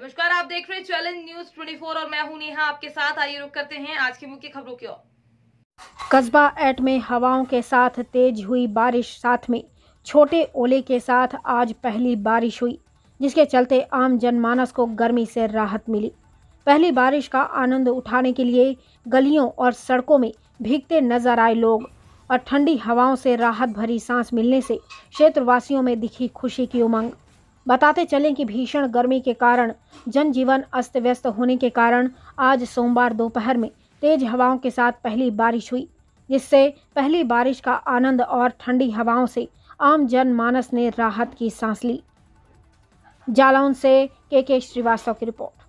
नमस्कार आप देख रहे हैं चैलेंज न्यूज 24 और मैं हूं नेहा आपके साथ आइए रुक करते हैं आज की मुख्य खबरों की ओर कस्बा एट में हवाओं के साथ तेज हुई बारिश साथ में छोटे ओले के साथ आज पहली बारिश हुई जिसके चलते आम जनमानस को गर्मी से राहत मिली पहली बारिश का आनंद उठाने के लिए गलियों और सड़कों में भीगते नजर आए लोग और ठंडी हवाओं से राहत भरी सांस मिलने से क्षेत्रवासियों में दिखी खुशी की उमंग बताते चलें कि भीषण गर्मी के कारण जनजीवन अस्त व्यस्त होने के कारण आज सोमवार दोपहर में तेज हवाओं के साथ पहली बारिश हुई जिससे पहली बारिश का आनंद और ठंडी हवाओं से आम जनमानस ने राहत की सांस ली जालौन से के के श्रीवास्तव की रिपोर्ट